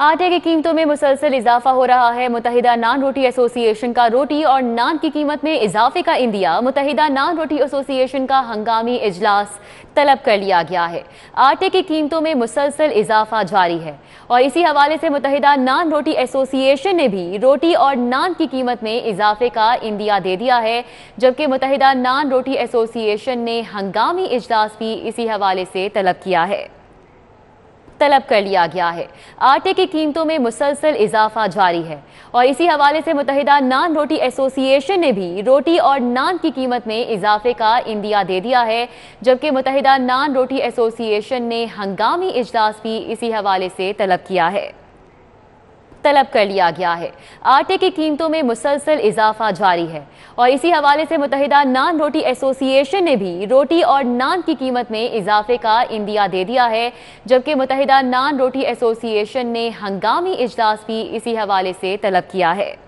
आटे की कीमतों में मुसलसल इजाफा हो रहा है मुतहदा नान रोटी एसोसिएशन का रोटी और नान की कीमत में इजाफे का इंदिया मुतहदा नान रोटी एसोसिएशन का हंगामी इजलास तलब कर लिया गया है आटे की कीमतों में मुसलसल इजाफा जारी है और इसी हवाले से मुतहदा नान रोटी एसोसिएशन ने भी रोटी और नान की कीमत में इजाफे का इंदिया दे दिया है जबकि मुतहदा नान रोटी एसोसिएशन ने हंगामी इजलास भी इसी हवाले से तलब किया है तलब कर लिया गया है आटे की कीमतों में मुसलसल इजाफा जारी है और इसी हवाले से मुतहदा नान रोटी एसोसिएशन ने भी रोटी और नान की कीमत में इजाफे का इंदिया दे दिया है जबकि मुतहदा नान रोटी एसोसिएशन ने हंगामी इजलास भी इसी हवाले से तलब किया है तलब कर लिया गया है आटे की कीमतों में मुसलसल इजाफा जारी है और इसी हवाले से मुतहदा नान रोटी एसोसिएशन ने भी रोटी और नान की कीमत में इजाफे का इंदिया दे दिया है जबकि मुतहदा नान रोटी एसोसिएशन ने हंगामी इजलास भी इसी हवाले से तलब किया है